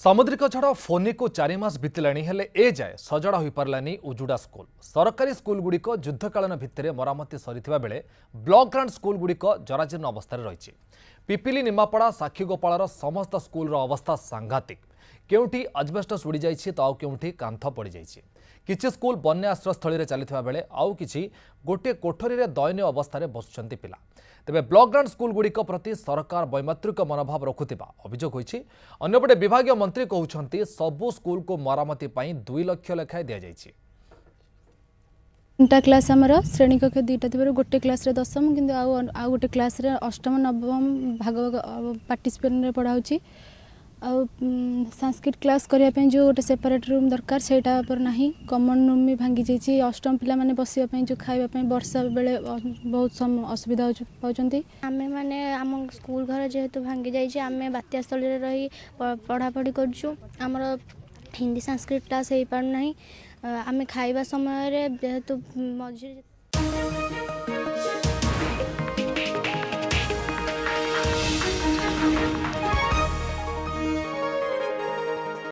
ସାମୁଦ୍ରିକ ଝଡ଼ ଫୋନିକୁ ଚାରି ମାସ ବିତିଲାଣି ହେଲେ ଏ ଯାଏ ସଜଡ଼ ହୋଇପାରିଲାନି ଉଜୁଡ଼ା ସ୍କୁଲ ସରକାରୀ ସ୍କୁଲଗୁଡ଼ିକ ଯୁଦ୍ଧକାଳୀନ ଭିତ୍ତିରେ ମରାମତି ସରିଥିବା ବେଳେ ବ୍ଲକ୍ ଗ୍ରାଣ୍ଡ ସ୍କୁଲଗୁଡ଼ିକ ଜରାଜୀର୍ଣ୍ଣ ଅବସ୍ଥାରେ ରହିଛି ପିପିଲି ନିମାପଡ଼ା ସାକ୍ଷୀଗୋପାଳର ସମସ୍ତ ସ୍କୁଲର ଅବସ୍ଥା ସାଂଘାତିକ କେଉଁଠି ଅଜବେଷ୍ଟସ୍ ଉଡ଼ିଯାଇଛି ତ ଆଉ କେଉଁଠି କାନ୍ଥ ପଡ଼ିଯାଇଛି କିଛି ସ୍କୁଲ ବନ୍ୟା ଆଶ୍ରୟସ୍ଥଳୀରେ ଚାଲିଥିବା ବେଳେ ଆଉ କିଛି ଗୋଟିଏ କୋଠରୀରେ ଦୟନୀୟ ଅବସ୍ଥାରେ ବସୁଛନ୍ତି ପିଲା ତେବେ ବ୍ଲକଗ୍ରାଣ୍ଡ ସ୍କୁଲଗୁଡ଼ିକ ପ୍ରତି ସରକାର ବୈମାତୃକ ମନୋଭାବ ରଖୁଥିବା ଅଭିଯୋଗ ହୋଇଛି ଅନ୍ୟପଟେ ବିଭାଗୀୟ ମନ୍ତ୍ରୀ କହୁଛନ୍ତି ସବୁ ସ୍କୁଲକୁ ମରାମତି ପାଇଁ ଦୁଇ ଲକ୍ଷ ଲେଖାଏଁ ଦିଆଯାଇଛି ତିନିଟା କ୍ଲାସ୍ ଆମର ଶ୍ରେଣୀକକ୍ଷ ଦୁଇଟା ଥିବାରୁ ଗୋଟେ କ୍ଲାସ୍ରେ ଦଶମ କିନ୍ତୁ ଆଉ ଆଉ ଗୋଟେ କ୍ଲାସ୍ରେ ଅଷ୍ଟମ ନବମ ଭାଗ ପାର୍ଟିସିପେଟ୍ରେ ପଢ଼ା ହେଉଛି ଆଉ ସାଂସ୍କ୍ରିଟ୍ କ୍ଲାସ୍ କରିବା ପାଇଁ ଯେଉଁ ଗୋଟେ ସେପାରେଟ୍ ରୁମ୍ ଦରକାର ସେଇଟା ଉପରେ ନାହିଁ କମନ୍ ରୁମ୍ ବି ଭାଙ୍ଗି ଯାଇଛି ଅଷ୍ଟମ ପିଲାମାନେ ବସିବା ପାଇଁ ଯେଉଁ ଖାଇବା ପାଇଁ ବର୍ଷା ବେଳେ ବହୁତ ଅସୁବିଧା ପାଉଛନ୍ତି ଆମେମାନେ ଆମ ସ୍କୁଲ ଘର ଯେହେତୁ ଭାଙ୍ଗି ଯାଇଛି ଆମେ ବାତ୍ୟାସ୍ଥଳୀରେ ରହି ପଢ଼ାପଢ଼ି କରୁଛୁ ଆମର ହିନ୍ଦୀ ସାଂସ୍କ୍ରିଟ୍ କ୍ଲାସ୍ ହେଇପାରୁନାହିଁ ଆମେ ଖାଇବା ସମୟରେ ଯେହେତୁ ମଝିରେ